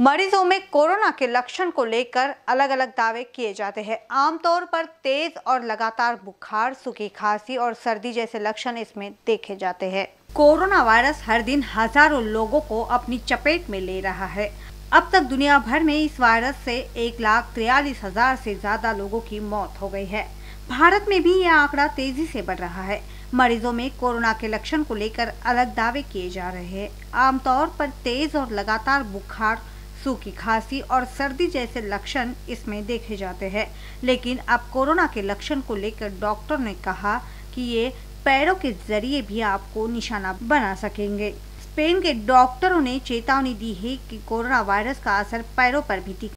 मरीजों में कोरोना के लक्षण को लेकर अलग अलग दावे किए जाते हैं आमतौर पर तेज और लगातार बुखार सूखी खांसी और सर्दी जैसे लक्षण इसमें देखे जाते हैं कोरोना वायरस हर दिन हजारों लोगों को अपनी चपेट में ले रहा है अब तक दुनिया भर में इस वायरस से एक लाख तिरयालीस हजार से ज्यादा लोगों की मौत हो गई है भारत में भी यह आंकड़ा तेजी से बढ़ रहा है मरीजों में कोरोना के लक्षण को लेकर अलग दावे किए जा रहे हैं आमतौर पर तेज और लगातार बुखार सूखी खांसी और सर्दी जैसे लक्षण इसमें देखे जाते हैं लेकिन अब कोरोना के लक्षण को लेकर डॉक्टर ने कहा कि ये पैरों के जरिए भी आपको निशाना बना सकेंगे स्पेन के डॉक्टरों ने चेतावनी दी है कि कोरोना वायरस का असर पैरों पर भी दिख